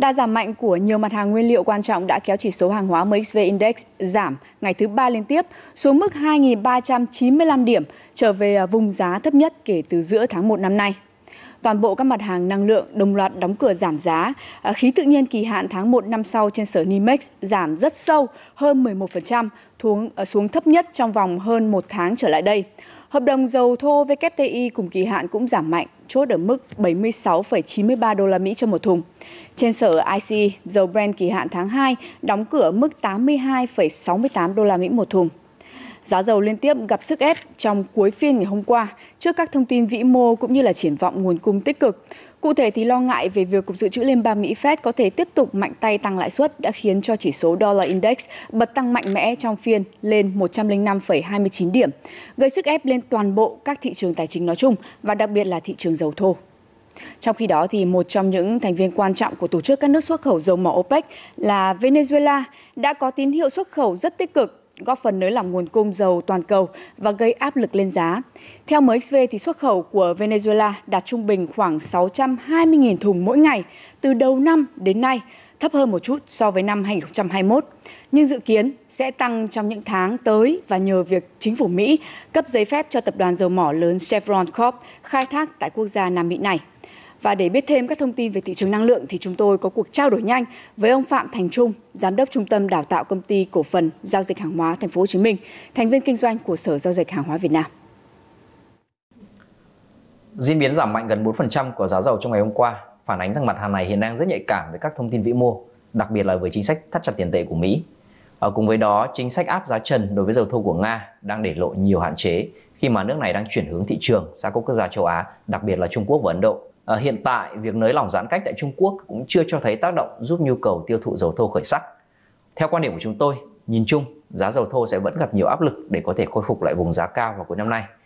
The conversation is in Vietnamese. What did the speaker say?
Đa giảm mạnh của nhiều mặt hàng nguyên liệu quan trọng đã kéo chỉ số hàng hóa MXV Index giảm ngày thứ ba liên tiếp xuống mức 2.395 điểm, trở về à, vùng giá thấp nhất kể từ giữa tháng 1 năm nay toàn bộ các mặt hàng năng lượng đồng loạt đóng cửa giảm giá. À, khí tự nhiên kỳ hạn tháng 1 năm sau trên sở Nimex giảm rất sâu, hơn 11%, xuống, à, xuống thấp nhất trong vòng hơn một tháng trở lại đây. Hợp đồng dầu thô WTI cùng kỳ hạn cũng giảm mạnh, chốt ở mức 76,93 đô la Mỹ cho một thùng. Trên sở ICE, dầu Brent kỳ hạn tháng 2 đóng cửa mức 82,68 đô la Mỹ một thùng. Giá dầu liên tiếp gặp sức ép trong cuối phiên ngày hôm qua trước các thông tin vĩ mô cũng như là triển vọng nguồn cung tích cực. Cụ thể thì lo ngại về việc Cục Dự trữ Liên bang Mỹ Fed có thể tiếp tục mạnh tay tăng lãi suất đã khiến cho chỉ số Dollar Index bật tăng mạnh mẽ trong phiên lên 105,29 điểm, gây sức ép lên toàn bộ các thị trường tài chính nói chung và đặc biệt là thị trường dầu thô. Trong khi đó, thì một trong những thành viên quan trọng của tổ chức các nước xuất khẩu dầu mỏ OPEC là Venezuela đã có tín hiệu xuất khẩu rất tích cực góp phần nới lỏng nguồn cung dầu toàn cầu và gây áp lực lên giá. Theo MXV, thì xuất khẩu của Venezuela đạt trung bình khoảng 620.000 thùng mỗi ngày từ đầu năm đến nay, thấp hơn một chút so với năm 2021, nhưng dự kiến sẽ tăng trong những tháng tới và nhờ việc chính phủ Mỹ cấp giấy phép cho tập đoàn dầu mỏ lớn Chevron Corp khai thác tại quốc gia Nam Mỹ này. Và để biết thêm các thông tin về thị trường năng lượng thì chúng tôi có cuộc trao đổi nhanh với ông Phạm Thành Trung, giám đốc trung tâm đào tạo công ty cổ phần giao dịch hàng hóa Thành phố Hồ Chí Minh, thành viên kinh doanh của Sở Giao dịch Hàng hóa Việt Nam. Diễn biến giảm mạnh gần 4% của giá dầu trong ngày hôm qua phản ánh rằng mặt hàng này hiện đang rất nhạy cảm với các thông tin vĩ mô, đặc biệt là với chính sách thắt chặt tiền tệ của Mỹ. Ở cùng với đó, chính sách áp giá trần đối với dầu thô của Nga đang để lộ nhiều hạn chế khi mà nước này đang chuyển hướng thị trường sang các quốc gia châu Á, đặc biệt là Trung Quốc và Ấn Độ. À, hiện tại việc nới lỏng giãn cách tại Trung Quốc cũng chưa cho thấy tác động giúp nhu cầu tiêu thụ dầu thô khởi sắc. Theo quan điểm của chúng tôi, nhìn chung, giá dầu thô sẽ vẫn gặp nhiều áp lực để có thể khôi phục lại vùng giá cao vào cuối năm nay.